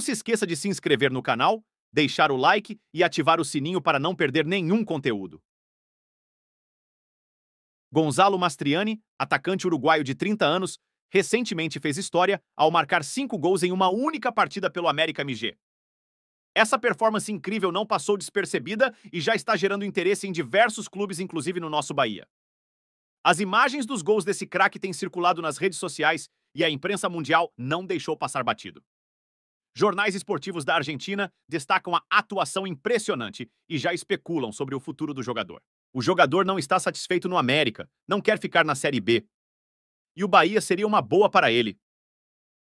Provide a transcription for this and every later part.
Não se esqueça de se inscrever no canal, deixar o like e ativar o sininho para não perder nenhum conteúdo. Gonzalo Mastriani, atacante uruguaio de 30 anos, recentemente fez história ao marcar cinco gols em uma única partida pelo América MG. Essa performance incrível não passou despercebida e já está gerando interesse em diversos clubes, inclusive no nosso Bahia. As imagens dos gols desse craque têm circulado nas redes sociais e a imprensa mundial não deixou passar batido. Jornais esportivos da Argentina destacam a atuação impressionante e já especulam sobre o futuro do jogador. O jogador não está satisfeito no América, não quer ficar na Série B. E o Bahia seria uma boa para ele.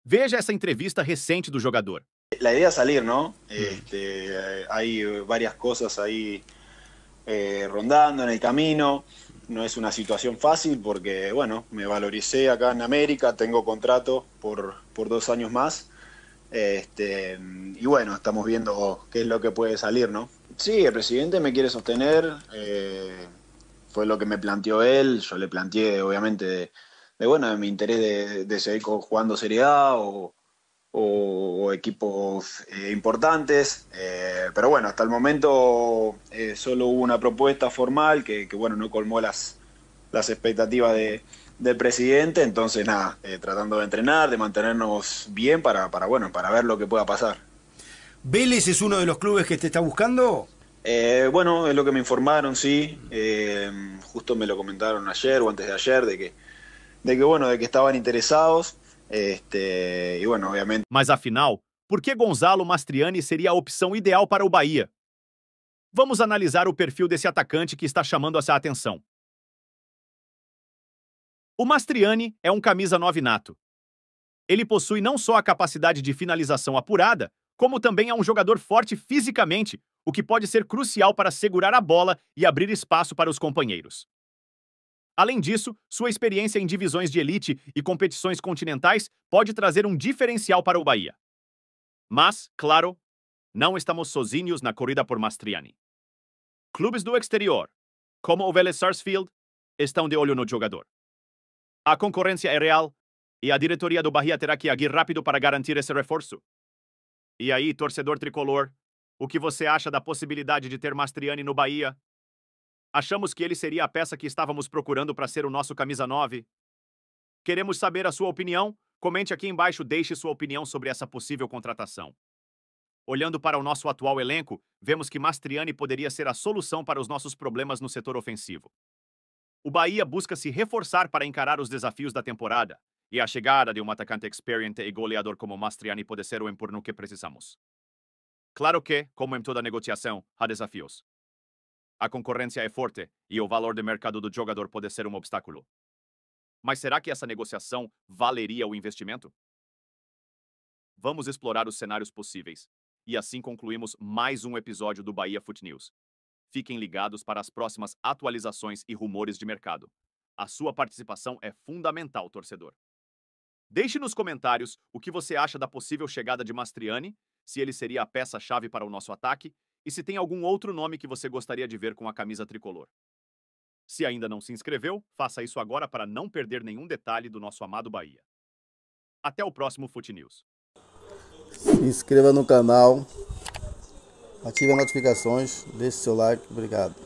Veja essa entrevista recente do jogador. A ideia é sair, não? Hum. Este, há eh, eh, várias coisas aí eh, rondando no caminho. Não é uma situação fácil porque, bueno, me valorizei acá na América, tenho contrato por, por anos mais. Este, y bueno, estamos viendo qué es lo que puede salir, ¿no? Sí, el presidente me quiere sostener, eh, fue lo que me planteó él, yo le planteé obviamente de, bueno, de mi interés de, seguir jugando Serie A o, equipos eh, importantes, eh, pero bueno, hasta el momento solo hubo una propuesta formal que, que bueno, no colmó las, las expectativas de, del presidente. Entonces, nada, eh, tratando de entrenar, de mantenernos bien para, bueno, para ver lo que pueda pasar. ¿Vélez es uno de los clubes que te está buscando? Eh, bueno, es lo que me informaron, sí. Eh, justo me lo comentaron ayer o antes de ayer de que, de que bueno, de que estaban interesados. Este, y bueno, obviamente. Mas afinal, por qué Gonzalo Mastriani sería a opción ideal para o Bahia? Vamos analizar o perfil desse atacante que está chamando essa atenção. O Mastriani é um camisa 9 nato. Ele possui não só a capacidade de finalização apurada, como também é um jogador forte fisicamente, o que pode ser crucial para segurar a bola e abrir espaço para os companheiros. Além disso, sua experiência em divisões de elite e competições continentais pode trazer um diferencial para o Bahia. Mas, claro, não estamos sozinhos na corrida por Mastriani. Clubes do exterior, como o Vélez Sarsfield, estão de olho no jogador. A concorrência é real e a diretoria do Bahia terá que agir rápido para garantir esse reforço. E aí, torcedor tricolor, o que você acha da possibilidade de ter Mastriani no Bahia? Achamos que ele seria a peça que estávamos procurando para ser o nosso camisa 9. Queremos saber a sua opinião? Comente aqui embaixo, deixe sua opinião sobre essa possível contratação. Olhando para o nosso atual elenco, vemos que Mastriani poderia ser a solução para os nossos problemas no setor ofensivo o Bahia busca se reforçar para encarar os desafios da temporada. E a chegada de um atacante experiente e goleador como Mastriani pode ser o empurrão que precisamos. Claro que, como em toda negociação, há desafios. A concorrência é forte e o valor de mercado do jogador pode ser um obstáculo. Mas será que essa negociação valeria o investimento? Vamos explorar os cenários possíveis. E assim concluímos mais um episódio do Bahia Foot News. Fiquem ligados para as próximas atualizações e rumores de mercado. A sua participação é fundamental, torcedor. Deixe nos comentários o que você acha da possível chegada de Mastriani, se ele seria a peça-chave para o nosso ataque e se tem algum outro nome que você gostaria de ver com a camisa tricolor. Se ainda não se inscreveu, faça isso agora para não perder nenhum detalhe do nosso amado Bahia. Até o próximo Fute News. Se inscreva no canal, Ative as notificações, deixe seu like, obrigado.